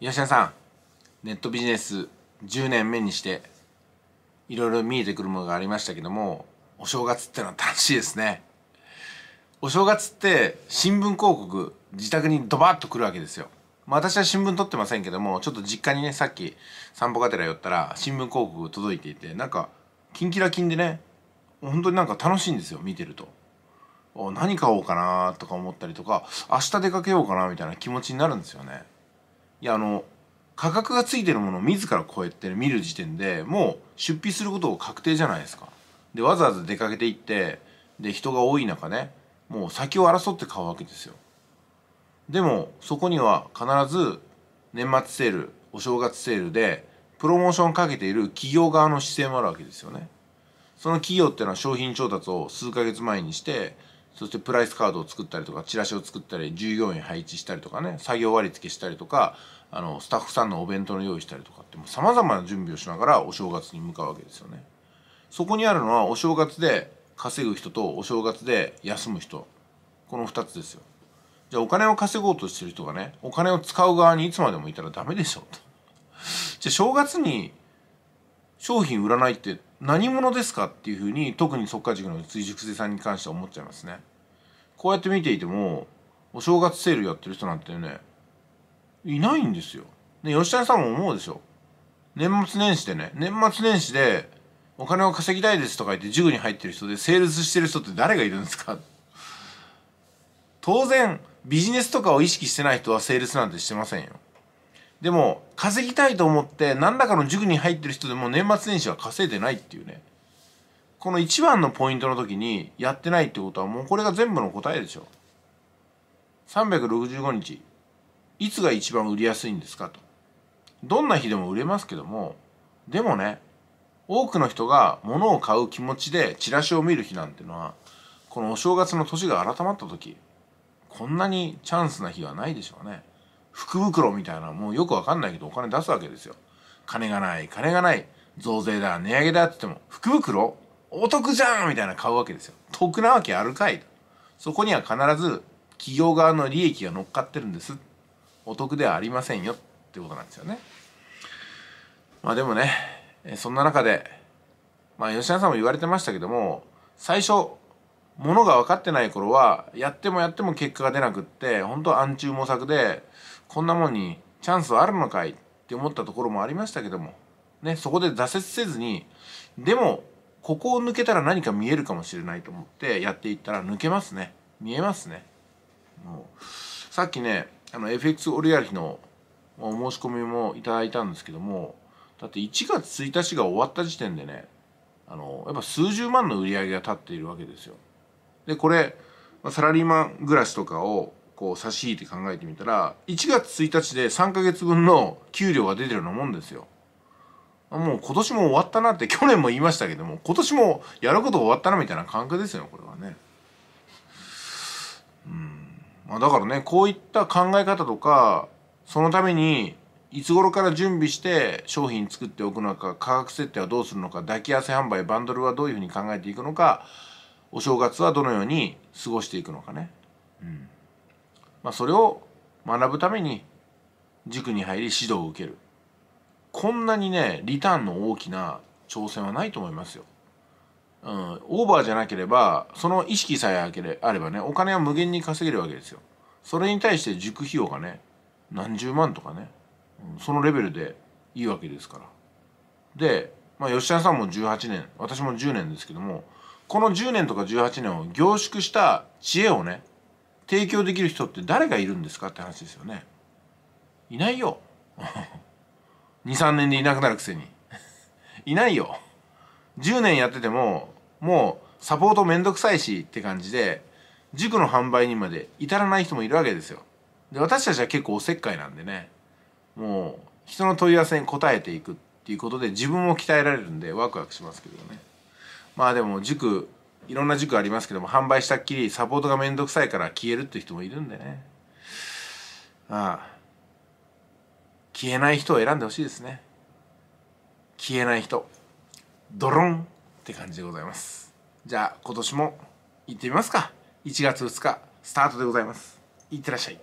吉田さんネットビジネス10年目にしていろいろ見えてくるものがありましたけどもお正月ってのは楽しいですねお正月って新聞広告自宅にドバッとくるわけですよ、まあ、私は新聞撮ってませんけどもちょっと実家にねさっき散歩がてら寄ったら新聞広告届いていてなんかキンキラキンでね本当になんか楽しいんですよ見てると何買おうかなとか思ったりとか明日出かけようかなみたいな気持ちになるんですよねいやあの価格がついてるものを自らこうやって見る時点でもう出費することを確定じゃないですか。でわざわざ出かけていってで人が多い中ねもう先を争って買うわけですよ。でもそこには必ず年末セールお正月セールでプロモーションをかけている企業側の姿勢もあるわけですよね。その企業っていうのは商品調達を数ヶ月前にしてそしてプライスカードを作ったりとかチラシを作ったり従業員配置したりとかね作業割り付けしたりとかあのスタッフさんのお弁当の用意したりとかってもう様々な準備をしながらお正月に向かうわけですよね。そこにあるのはお正月で稼ぐ人とお正月で休む人この2つですよ。じゃあお金を稼ごうとしてる人がねお金を使う側にいつまでもいたらダメでしょと。じゃあ正月に商品売らないって何者ですかっていうふうに特に即価塾の追熟生さんに関しては思っちゃいますね。こうやって見ていてもお正月セールやってる人なんてねいないんですよ。で吉谷さんも思うでしょ。年末年始でね年末年始でお金を稼ぎたいですとか言って塾に入ってる人でセールスしてる人って誰がいるんですか当然ビジネスとかを意識してない人はセールスなんてしてませんよ。でも稼ぎたいと思って何らかの塾に入ってる人でも年末年始は稼いでないっていうねこの1番のポイントの時にやってないってことはもうこれが全部の答えでしょ。365日、いつが一番売りやすいんですかと。どんな日でも売れますけども、でもね、多くの人が物を買う気持ちでチラシを見る日なんてのは、このお正月の年が改まった時、こんなにチャンスな日はないでしょうね。福袋みたいなもうよくわかんないけどお金出すわけですよ。金がない、金がない、増税だ、値上げだって言っても、福袋お得じゃんみたいな買うわけですよ得なわけあるかいそこには必ず企業側の利益が乗っかってるんですお得ではありませんよってことなんですよねまあでもねそんな中でまあ吉田さんも言われてましたけども最初ものが分かってない頃はやってもやっても結果が出なくって本当暗中模索でこんなもんにチャンスはあるのかいって思ったところもありましたけどもねそこで挫折せずにでもここを抜けたら何か見えるかもしれないと思ってやっていったら抜けますね見えますねもうさっきねあの FX オリアル日のお申し込みもいただいたんですけどもだって1月1日が終わった時点でねあのやっぱ数十万の売り上げが立っているわけですよでこれサラリーマン暮らしとかをこう差し引いて考えてみたら1月1日で3ヶ月分の給料が出てるようなもんですよもう今年も終わったなって去年も言いましたけども今年もやること終わったなみたいな感覚ですよこれはね。うんまあ、だからねこういった考え方とかそのためにいつ頃から準備して商品作っておくのか価格設定はどうするのか抱き合わせ販売バンドルはどういうふうに考えていくのかお正月はどのように過ごしていくのかね。うんまあ、それを学ぶために塾に入り指導を受ける。こんなにねリターンの大きな挑戦はないと思いますよ。うん、オーバーじゃなければその意識さえあればねお金は無限に稼げるわけですよ。それに対して塾費用がね何十万とかね、うん、そのレベルでいいわけですから。で、まあ、吉田さんも18年私も10年ですけどもこの10年とか18年を凝縮した知恵をね提供できる人って誰がいるんですかって話ですよね。いないよ。23年でいなくなるくせに いないよ10年やっててももうサポートめんどくさいしって感じで塾の販売にまで至らない人もいるわけですよで私たちは結構おせっかいなんでねもう人の問い合わせに答えていくっていうことで自分も鍛えられるんでワクワクしますけどねまあでも塾いろんな塾ありますけども販売したっきりサポートがめんどくさいから消えるって人もいるんでねああ消えない人を選んでほしいですね消えない人ドロンって感じでございますじゃあ今年も行ってみますか1月2日スタートでございますいってらっしゃい